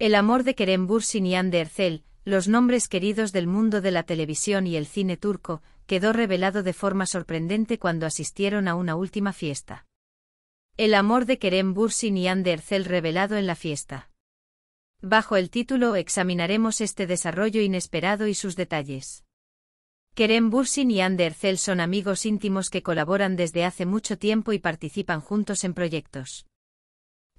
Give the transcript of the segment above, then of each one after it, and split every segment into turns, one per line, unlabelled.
El amor de Kerem Bursin y Andercel, los nombres queridos del mundo de la televisión y el cine turco, quedó revelado de forma sorprendente cuando asistieron a una última fiesta. El amor de Kerem Bursin y Andercel revelado en la fiesta. Bajo el título examinaremos este desarrollo inesperado y sus detalles. Kerem Bursin y Andercel son amigos íntimos que colaboran desde hace mucho tiempo y participan juntos en proyectos.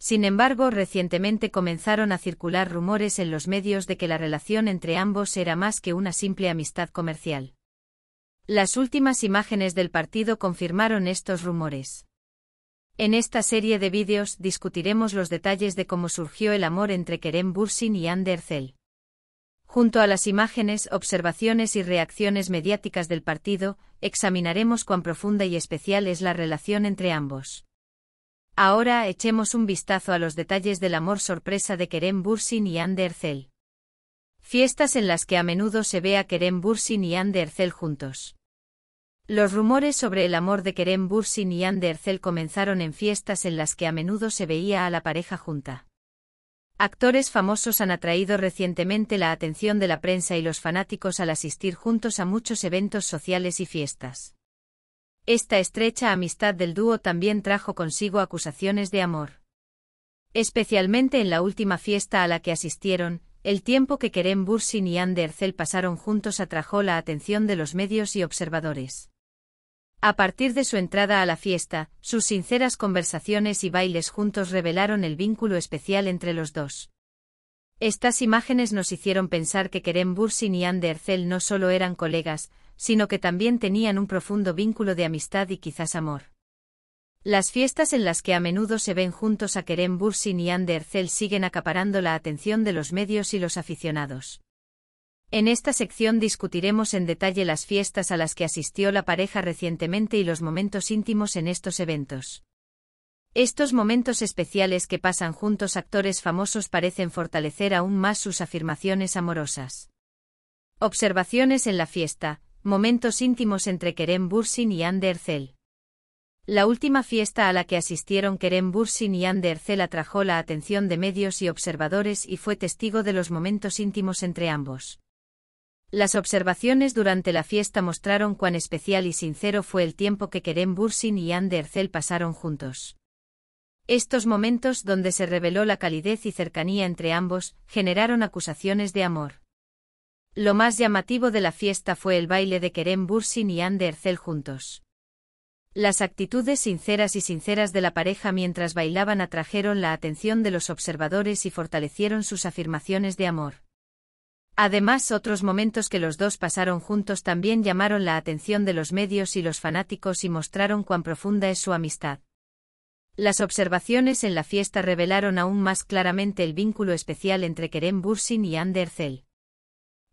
Sin embargo, recientemente comenzaron a circular rumores en los medios de que la relación entre ambos era más que una simple amistad comercial. Las últimas imágenes del partido confirmaron estos rumores. En esta serie de vídeos discutiremos los detalles de cómo surgió el amor entre Kerem Bursin y Ander Junto a las imágenes, observaciones y reacciones mediáticas del partido, examinaremos cuán profunda y especial es la relación entre ambos. Ahora echemos un vistazo a los detalles del amor sorpresa de Kerem Bursin y Ander Fiestas en las que a menudo se ve a Kerem Bursin y Ander juntos. Los rumores sobre el amor de Kerem Bursin y Ander comenzaron en fiestas en las que a menudo se veía a la pareja junta. Actores famosos han atraído recientemente la atención de la prensa y los fanáticos al asistir juntos a muchos eventos sociales y fiestas. Esta estrecha amistad del dúo también trajo consigo acusaciones de amor. Especialmente en la última fiesta a la que asistieron, el tiempo que Kerem Bursin y Andercel pasaron juntos atrajo la atención de los medios y observadores. A partir de su entrada a la fiesta, sus sinceras conversaciones y bailes juntos revelaron el vínculo especial entre los dos. Estas imágenes nos hicieron pensar que Kerem Bursin y Andercel no solo eran colegas, sino que también tenían un profundo vínculo de amistad y quizás amor. Las fiestas en las que a menudo se ven juntos a Kerem Bursin y Ander Zell siguen acaparando la atención de los medios y los aficionados. En esta sección discutiremos en detalle las fiestas a las que asistió la pareja recientemente y los momentos íntimos en estos eventos. Estos momentos especiales que pasan juntos actores famosos parecen fortalecer aún más sus afirmaciones amorosas. Observaciones en la fiesta momentos íntimos entre Kerem Bursin y Anne La última fiesta a la que asistieron Kerem Bursin y Anne Erzel atrajo la atención de medios y observadores y fue testigo de los momentos íntimos entre ambos. Las observaciones durante la fiesta mostraron cuán especial y sincero fue el tiempo que Kerem Bursin y Anne pasaron juntos. Estos momentos donde se reveló la calidez y cercanía entre ambos, generaron acusaciones de amor. Lo más llamativo de la fiesta fue el baile de Kerem Bursin y Anne Ercel juntos. Las actitudes sinceras y sinceras de la pareja mientras bailaban atrajeron la atención de los observadores y fortalecieron sus afirmaciones de amor. Además, otros momentos que los dos pasaron juntos también llamaron la atención de los medios y los fanáticos y mostraron cuán profunda es su amistad. Las observaciones en la fiesta revelaron aún más claramente el vínculo especial entre Kerem Bursin y Ander Zell.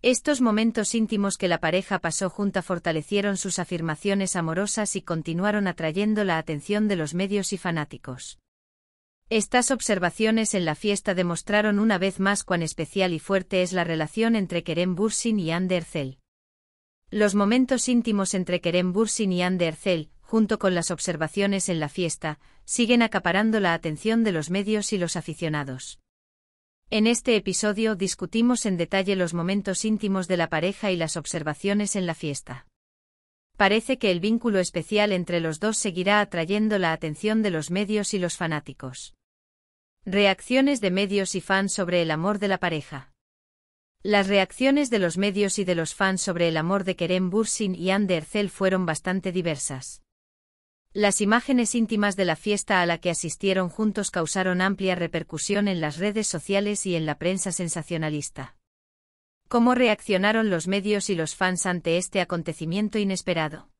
Estos momentos íntimos que la pareja pasó junta fortalecieron sus afirmaciones amorosas y continuaron atrayendo la atención de los medios y fanáticos. Estas observaciones en la fiesta demostraron una vez más cuán especial y fuerte es la relación entre Kerem Bursin y Anne Los momentos íntimos entre Kerem Bursin y Anne Ercel, junto con las observaciones en la fiesta, siguen acaparando la atención de los medios y los aficionados. En este episodio discutimos en detalle los momentos íntimos de la pareja y las observaciones en la fiesta. Parece que el vínculo especial entre los dos seguirá atrayendo la atención de los medios y los fanáticos. Reacciones de medios y fans sobre el amor de la pareja. Las reacciones de los medios y de los fans sobre el amor de Kerem Bursin y de Ercel fueron bastante diversas. Las imágenes íntimas de la fiesta a la que asistieron juntos causaron amplia repercusión en las redes sociales y en la prensa sensacionalista. ¿Cómo reaccionaron los medios y los fans ante este acontecimiento inesperado?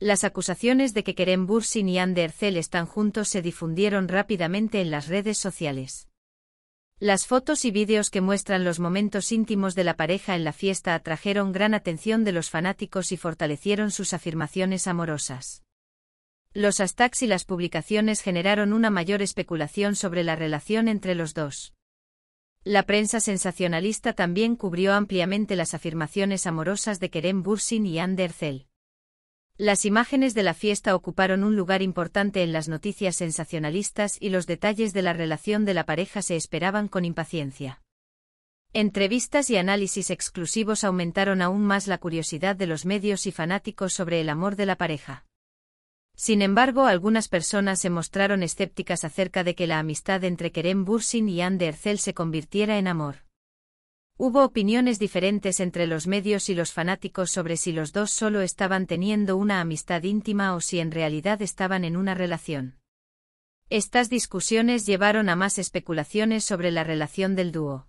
Las acusaciones de que Kerem Bursin y Ander Zell están juntos se difundieron rápidamente en las redes sociales. Las fotos y vídeos que muestran los momentos íntimos de la pareja en la fiesta atrajeron gran atención de los fanáticos y fortalecieron sus afirmaciones amorosas. Los hashtags y las publicaciones generaron una mayor especulación sobre la relación entre los dos. La prensa sensacionalista también cubrió ampliamente las afirmaciones amorosas de Kerem Bursin y Ander Las imágenes de la fiesta ocuparon un lugar importante en las noticias sensacionalistas y los detalles de la relación de la pareja se esperaban con impaciencia. Entrevistas y análisis exclusivos aumentaron aún más la curiosidad de los medios y fanáticos sobre el amor de la pareja. Sin embargo, algunas personas se mostraron escépticas acerca de que la amistad entre Kerem Bursin y Anne de se convirtiera en amor. Hubo opiniones diferentes entre los medios y los fanáticos sobre si los dos solo estaban teniendo una amistad íntima o si en realidad estaban en una relación. Estas discusiones llevaron a más especulaciones sobre la relación del dúo.